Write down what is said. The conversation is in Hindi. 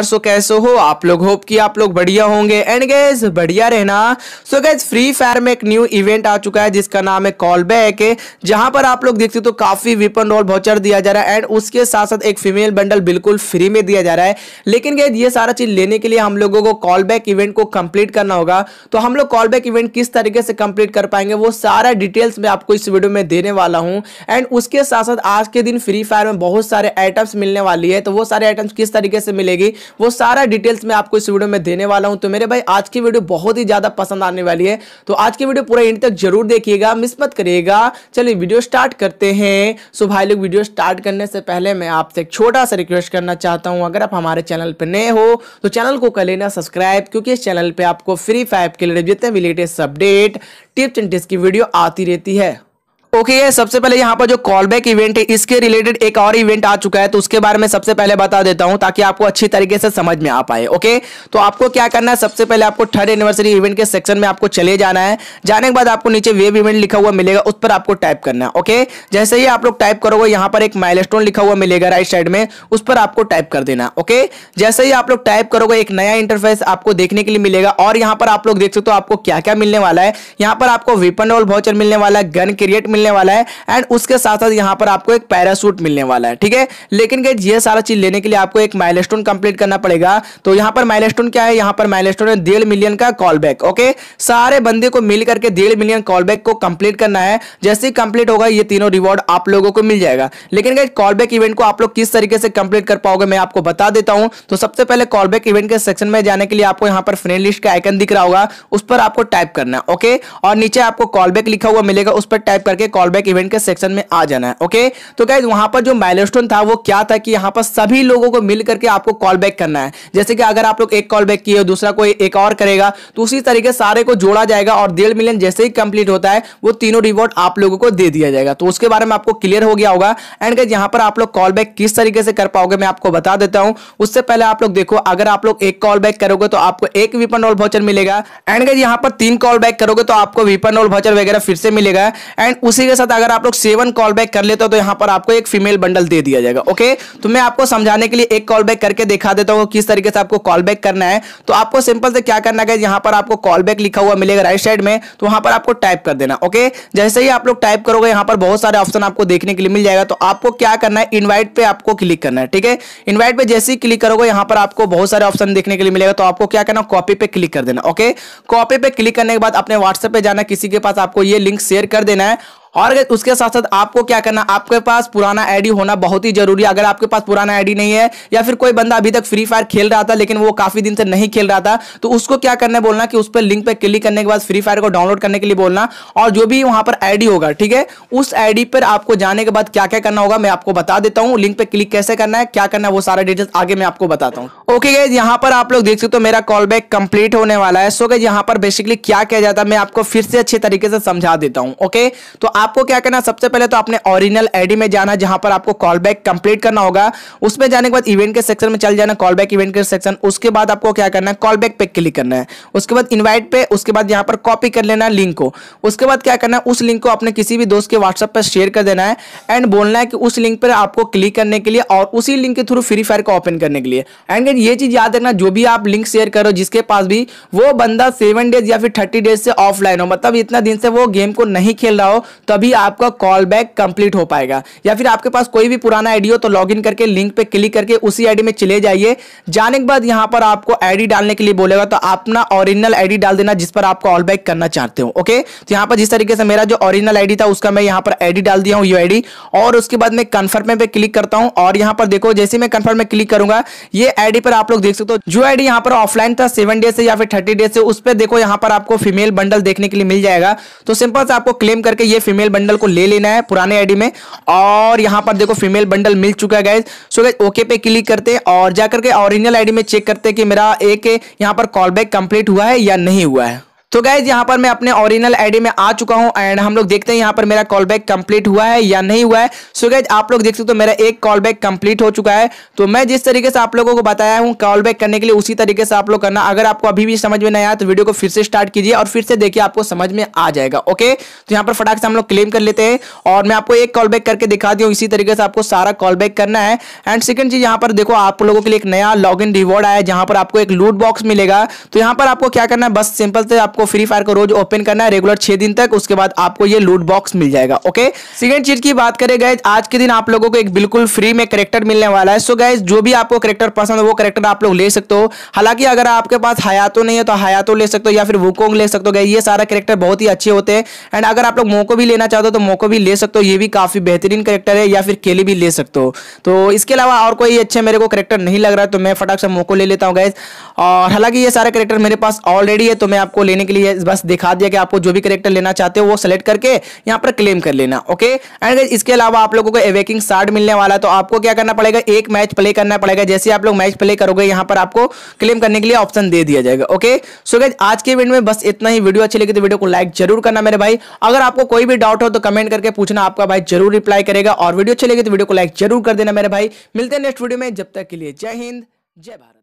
सो कैसे हो आप लोग होप कि आप लोग बढ़िया होंगे एंड गैस बढ़िया रहना सो गैस फ्री फायर में एक न्यू इवेंट आ चुका है जिसका नाम है कॉल बैक जहां पर आप लोग देखते हो तो काफी विपन रोल भौचर दिया जा रहा है एंड उसके साथ साथ एक फीमेल बंडल बिल्कुल फ्री में दिया जा रहा है लेकिन गैस ये सारा चीज लेने के लिए हम लोगों को कॉल बैक इवेंट को कंप्लीट करना होगा तो हम लोग कॉल बैक इवेंट किस तरीके से कंप्लीट कर पाएंगे वो सारा डिटेल्स मैं आपको इस वीडियो में देने वाला हूँ एंड उसके साथ साथ आज के दिन फ्री फायर में बहुत सारे आइटम्स मिलने वाली है तो वो सारे आइटम्स किस तरीके से मिलेगी वो सारा डिटेल्स मैं आपको इस वीडियो में देने वाला हूं तो मेरे भाई आज की वीडियो बहुत ही ज़्यादा पसंद आने वाली है तो आज की वीडियो पूरा इंड तक जरूर देखिएगा मिस मत करिएगा चलिए वीडियो स्टार्ट करते हैं सो भाई लोग वीडियो स्टार्ट करने से पहले मैं आपसे एक छोटा सा रिक्वेस्ट करना चाहता हूँ अगर आप हमारे चैनल पर नए हो तो चैनल को कर लेना सब्सक्राइब क्योंकि इस चैनल पर आपको फ्री फायर के लिए जितने भी latest update tips and tips की वीडियो आती रहती है ओके okay, सबसे पहले यहाँ पर जो कॉल बैक इवेंट है इसके रिलेटेड एक और इवेंट आ चुका है तो उसके बारे में सबसे पहले बता देता हूं ताकि आपको अच्छी तरीके से समझ में आ पाए ओके तो आपको क्या करना है सबसे पहले आपको थर्ड एनिवर्सरी इवेंट के सेक्शन में आपको चले जाना है जाने के बाद आपको नीचे वेब इवेंट लिखा हुआ मिलेगा उस पर आपको टाइप करना है ओके जैसे ही आप लोग टाइप करोगे यहाँ पर एक माइल लिखा हुआ मिलेगा राइट साइड में उस पर आपको टाइप कर देना ओके जैसे ही आप लोग टाइप करोगे एक नया इंटरफेस आपको देखने के लिए मिलेगा और यहाँ पर आप लोग देख सकते हो आपको क्या क्या मिलने वाला है यहाँ पर आपको वेपन और भाउचर मिलने वाला है गन क्रिएट मिलने मिलने वाला है एंड उसके साथ साथ यहाँ पर आपको एक पैरासूट मिलने वाला है ठीक है लेकिन गैज ये सारा चीज लेने के लिए आपको एक माइलस्टोन कंप्लीट करना पड़ेगा तो यहाँ पर माइलस्टोन क्या है यहाँ पर माइल है डेढ़ मिलियन का कॉल बैक ओके सारे बंदे को मिल करके डेढ़ मिलियन कॉल बैक को कंप्लीट करना है जैसे ही कंप्लीट होगा ये तीनों रिवॉर्ड आप लोगों को मिल जाएगा लेकिन गैज कॉल बैक इवेंट को आप लोग किस तरीके से कंप्लीट कर पाओगे मैं आपको बता देता हूँ तो सबसे पहले कॉल बैक इवेंट के सेक्शन में जाने के लिए आपको यहाँ पर फ्रेंड लिस्ट का आइकन दिख रहा होगा उस पर आपको टाइप करना है ओके और नीचे आपको कॉल बैक लिखा हुआ मिलेगा उस पर टाइप करके कॉल बैक इवेंट के सेक्शन में आ जाना है ओके तो गाइज वहां पर जो माइलस्टोन था वो क्या था कि यहाँ पर सभी लोगों को मिल करके आपको कॉल बैक करना है जैसे कि अगर आप लोग एक कॉल बैक किए दूसरा कोई एक और करेगा तो उसी तरीके सारे को जोड़ा जाएगा और डेढ़ मिलियन जैसे ही कंप्लीट होता है वो तीनों रिवॉर्ड आप लोगों को दे दिया जाएगा तो उसके बारे में आपको क्लियर हो गया होगा एंड गाइज यहाँ पर आप लोग कॉल बैक किस तरीके से कर पाओगे मैं आपको बता देता हूँ उससे पहले आप लोग देखो अगर आप लोग एक कॉल बैक करोगे तो आपको एक विपन रोल वाउचर मिलेगा एंड गाइज यहाँ पर तीन कॉल बैक करोगे तो आपको विपन रोल वाउचर वगैरह फिर से मिलेगा एंड उसी इसी के साथ अगर आप लोग सेवन कॉल बैक कर लेते हो तो यहाँ पर आपको एक फीमेल बंडल दे दिया जाएगा ओके तो मैं आपको समझाने के लिए एक कॉल बैक करके दिखा देता हूँ किस तरीके से आपको कॉल बैक करना है तो आपको सिंपल से क्या करना है यहाँ पर आपको कॉल बैक लिखा हुआ मिलेगा राइट साइड में तो वहां पर आपको टाइप कर देना ओके जैसे ही आप लोग टाइप करोगे यहाँ पर बहुत सारे ऑप्शन आपको देखने के लिए मिल जाएगा तो आपको क्या करना है इन्वाइट पे आपको क्लिक करना है ठीक है इन्वाइट पे जैसे ही क्लिक करोगे यहाँ पर आपको बहुत सारे ऑप्शन देखने के लिए मिलेगा तो आपको क्या करना कॉपी पे क्लिक कर देना ओके कॉपी पे क्लिक करने के बाद अपने व्हाट्सएप पे जाना किसी के पास आपको ये लिंक शेयर कर देना है और उसके साथ साथ आपको क्या करना आपके पास पुराना आईडी होना बहुत ही जरूरी है अगर आपके पास पुराना आईडी नहीं है या फिर कोई बंदा अभी तक फ्री फायर खेल रहा था लेकिन वो काफी दिन से नहीं खेल रहा था तो उसको क्या करना है बोलना कि उस पर लिंक पर क्लिक करने के बाद फ्री फायर को डाउनलोड करने के लिए बोलना और जो भी वहां पर आईडी होगा ठीक है उस आईडी पर आपको जाने के बाद क्या क्या करना होगा मैं आपको बता देता हूँ लिंक पे क्लिक कैसे करना है क्या करना है वो सारा डिटेल्स आगे मैं आपको बताता हूँ ओके गैज यहाँ पर आप लोग देख सकते हो मेरा कॉल बैक कंप्लीट होने वाला है सो गैज यहाँ पर बेसिकली क्या किया जाता है मैं आपको फिर से अच्छे तरीके से समझा देता हूँ ओके तो आपको क्या करना सबसे पहले तो आपने ओरिजिनल आईडी में जाना जहां पर आपको कॉल बैक कंप्लीट करना होगा उसमें जाने के बाद इवेंट के सेक्शन में चल जाना कॉल बैक इवेंट के सेक्शन उसके बाद आपको क्या करना है कॉल बैक पे क्लिक करना है उसके बाद इन्वाइट पे उसके बाद यहाँ पर कॉपी कर लेना लिंक को उसके बाद क्या करना है उस लिंक को अपने किसी भी दोस्त के व्हाट्सएप पर शेयर कर देना है एंड बोलना है कि उस लिंक पर आपको क्लिक करने के लिए और उसी लिंक के थ्रू फ्री फायर को ओपन करने के लिए एंड ये चीज याद रखना जो भी आप लिंक शेयर करो जिसके पास भी वो बंदा सेवन डेज या फिर थर्टी डेज से ऑफलाइन हो मतलब इतना दिन से वो गेम को नहीं खेल रहा हो तो तभी आपका कॉल बैक कंप्लीट हो पाएगा या फिर आपके पास कोई भी पुराना आईडी हो तो लॉगिन करके लिंक पे क्लिक करके उसी आईडी में चले जाइए जाने के बाद यहां पर आपको आईडी डालने के लिए बोलेगा तो अपना ओरिजिनल आईडी डाल देना जिस पर आप कॉल बैक करना चाहते हो ओके तो यहां पर जिस तरीके से मेरा जो ओरिजिनल आईडी था उसका मैं यहां पर आईडी डाल दिया हूं यू आईडी और उसके बाद मैं कंफर्म पे क्लिक करता हूं और यहां पर देखो जैसे मैं कंफर्म में क्लिक करूंगा ये आईडी पर आप लोग देख सकते हो जो आईडी यहां पर ऑफलाइन था सेवन डेज से या फिर थर्टी डेज से उस पर देखो यहां पर आपको फीमेल बंडल देखने के लिए मिल जाएगा तो सिंपल से आपको क्लेम करके ये फीमेल फीमेल बंडल को ले लेना है पुराने आईडी में और यहाँ पर देखो फीमेल बंडल मिल चुका है गैस सो गैस ओके पे क्लिक करते हैं और जाकर के ओरिजिनल आईडी में चेक करते हैं कि मेरा एक यहाँ पर कॉल बैक कंप्लीट हुआ है या नहीं हुआ है तो गाइज यहाँ पर मैं अपने ओरिजिनल आईडी में आ चुका हूँ एंड हम लोग देखते हैं यहाँ पर मेरा कॉल बैक कम्प्लीट हुआ है या नहीं हुआ है सो so गाइज आप लोग देख सकते हो तो मेरा एक कॉल बैक कम्प्लीट हो चुका है तो मैं जिस तरीके से आप लोगों को बताया हूँ कॉल बैक करने के लिए उसी तरीके से आप लोग करना अगर आपको अभी भी समझ में नहीं आया तो वीडियो को फिर से स्टार्ट कीजिए और फिर से देखिए आपको समझ में आ जाएगा ओके तो यहाँ पर फटाक से हम लोग क्लेम कर लेते हैं और मैं आपको एक कॉल बैक करके दिखा दी इसी तरीके से आपको सारा कॉल बैक करना है एंड सेकंड चीज यहाँ पर देखो आप लोगों के लिए एक नया लॉग इन रिवॉर्ड आया जहाँ पर आपको एक लूट बॉक्स मिलेगा तो यहाँ पर आपको क्या करना है बस सिंपल से आपको आपको फ्री फायर को रोज ओपन करना है रेगुलर छह दिन तक उसके बाद आपको ये लूट बॉक्स मिल जाएगा ओके सेकेंड चीज की बात करें गए आज के दिन आप लोगों को एक बिल्कुल फ्री में करेक्टर मिलने वाला है सो गैस जो भी आपको करेक्टर पसंद है वो करेक्टर आप लोग ले सकते हो हालांकि अगर आपके पास हयातो नहीं है तो हयातो ले सकते हो या फिर वुकोंग ले सकते हो गए ये सारा करेक्टर बहुत ही अच्छे होते हैं एंड अगर आप लोग मोको भी लेना चाहते हो तो मोको भी ले सकते हो ये भी काफी बेहतरीन करेक्टर है या फिर केली भी ले सकते हो तो इसके अलावा और कोई अच्छे मेरे को करेक्टर नहीं लग रहा तो मैं फटाक से मोको ले लेता हूँ गैस और हालांकि ये सारे करेक्टर मेरे पास ऑलरेडी है तो मैं आपको लेने के के लिए बस दिखा दिया कि आपको जो भी करेक्टर लेना चाहते हो वो सेलेक्ट करके यहाँ पर क्लेम कर लेना ओके एंड इसके अलावा आप लोगों को एवेकिंग सार्ड मिलने वाला है तो आपको क्या करना पड़ेगा एक मैच प्ले करना पड़ेगा जैसे आप लोग मैच प्ले करोगे यहाँ पर आपको क्लेम करने के लिए ऑप्शन दे दिया जाएगा ओके सो गैज आज के इवेंट में बस इतना ही वीडियो अच्छी लगी तो वीडियो को लाइक जरूर करना मेरे भाई अगर आपको कोई भी डाउट हो तो कमेंट करके पूछना आपका भाई जरूर रिप्लाई करेगा और वीडियो अच्छी लगी तो वीडियो को लाइक जरूर कर देना मेरे भाई मिलते हैं नेक्स्ट वीडियो में जब तक के लिए जय हिंद जय भारत